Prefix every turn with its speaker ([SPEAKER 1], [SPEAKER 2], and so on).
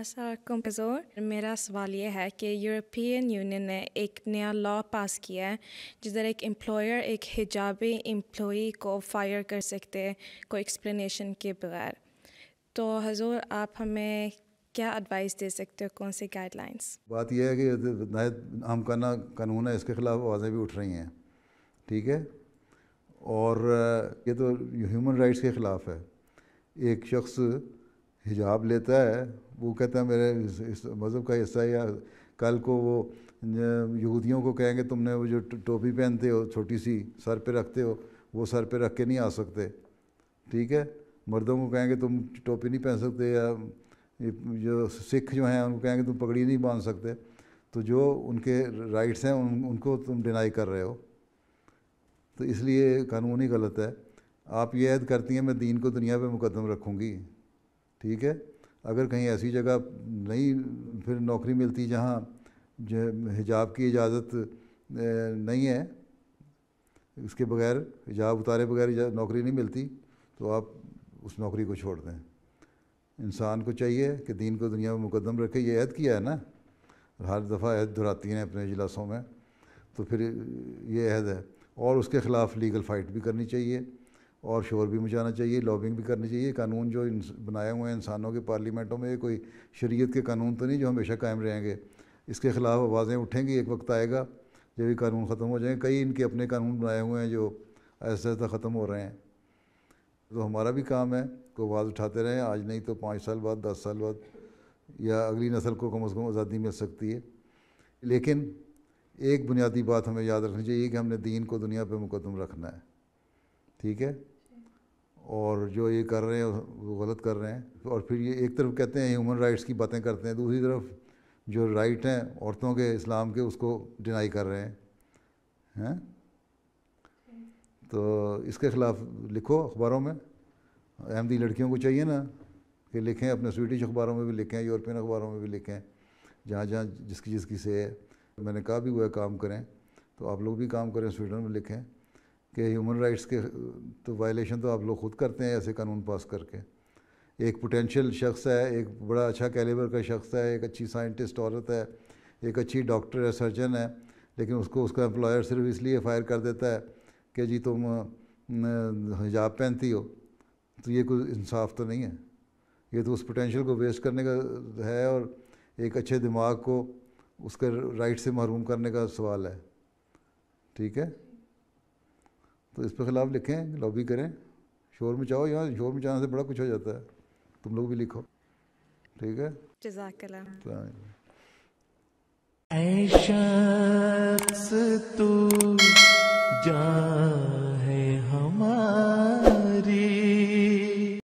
[SPEAKER 1] ऐसा कंपोजर मेरा सवाल ये है कि यूरोपियन यूनियन ने एक नया लॉ पास किया है जिधर एक एम्प्लॉयर एक हिजाबी एम्प्लॉ को फायर कर सकते को कोई एक्सप्लेनेशन के बगैर तो हजूर आप हमें क्या एडवाइस दे सकते हो कौन सी गाइडलाइंस
[SPEAKER 2] बात यह है कि नायद हम करना कानून है इसके ख़िलाफ़ आवाज़ें भी उठ रही हैं ठीक है और ये तो ह्यूमन राइट्स के ख़िलाफ़ है एक शख्स हिजाब लेता है वो कहता है मेरे इस, मज़हब का हिस्सा या कल को वो यहूदियों को कहेंगे तुमने वो जो टोपी पहनते हो छोटी सी सर पे रखते हो वो सर पे रख के नहीं आ सकते ठीक है मर्दों को कहेंगे तुम टोपी नहीं पहन सकते या जो सिख जो हैं उनको कहेंगे तुम पगड़ी नहीं बांध सकते तो जो उनके राइट्स हैं उन, उनको तुम डिनाई कर रहे हो तो इसलिए कानून ही गलत है आप ये ऐद करती हैं मैं दीन को दुनिया पे मुकदम रखूँगी ठीक है अगर कहीं ऐसी जगह नहीं फिर नौकरी मिलती जहाँ जो हिजाब की इजाज़त नहीं है इसके बगैर हिजाब उतारे बगैर नौकरी नहीं मिलती तो आप उस नौकरी को छोड़ दें इंसान को चाहिए कि दीन को दुनिया में मुकदम रखे ये ऐद किया है ना हर दफ़ा ऐद दोहराती हैं अपने इजलासों में तो फिर ये ऐद है और उसके ख़िलाफ़ लीगल फ़ाइट भी करनी चाहिए और शोर भी मचाना चाहिए लॉबिंग भी करनी चाहिए कानून जो बनाए हुए हैं इंसानों के पार्लियामेंटों में कोई शरीयत के कानून तो नहीं जो हमेशा कायम रहेंगे इसके ख़िलाफ़ आवाज़ें उठेंगी एक वक्त आएगा जब ये कानून ख़त्म हो जाएंगे कई इनके अपने कानून बनाए हुए हैं जो ऐसा ऐसा ख़त्म हो रहे हैं तो हमारा भी काम है को आवाज़ उठाते रहें आज नहीं तो पाँच साल बाद दस साल बाद या अगली नस्ल को कम अज़ कम आज़ादी मिल सकती है लेकिन एक बुनियादी बात हमें याद रखनी चाहिए कि हमने दीन को दुनिया पर मुकदम रखना है ठीक है और जो ये कर रहे हैं वो गलत कर रहे हैं और फिर ये एक तरफ कहते हैं ह्यूमन राइट्स की बातें करते हैं दूसरी तरफ जो राइट हैं औरतों के इस्लाम के उसको डिनाई कर रहे हैं हैं तो इसके ख़िलाफ़ लिखो अखबारों में अहमदी लड़कियों को चाहिए ना कि लिखें अपने स्वीडिश अखबारों में भी लिखें यूरोपियन अखबारों में भी लिखें जहाँ जहाँ जिसकी जिसकी से है मैंने कहा भी हुआ काम करें तो आप लोग भी काम करें स्वीडन में लिखें कि ह्यूमन राइट्स के तो वायलेशन तो आप लोग ख़ुद करते हैं ऐसे कानून पास करके एक पोटेंशियल शख्स है एक बड़ा अच्छा कैलिबर का शख्स है एक अच्छी साइंटिस्ट औरत है एक अच्छी डॉक्टर है सर्जन है लेकिन उसको उसका एम्प्लॉयर सिर्फ इसलिए फायर कर देता है कि जी तुम हिजाब पहनती हो तो ये कोई इंसाफ तो नहीं है ये तो उस पोटेंशियल को वेस्ट करने का है और एक अच्छे दिमाग को उसके राइट से महरूम करने का सवाल है ठीक है तो इस पर खिलाफ लिखें लॉबी करें शोर मचाओ यहाँ शोर मचाने से बड़ा कुछ हो जाता है तुम लोग भी लिखो ठीक है जजाकला तो ऐशा
[SPEAKER 1] तू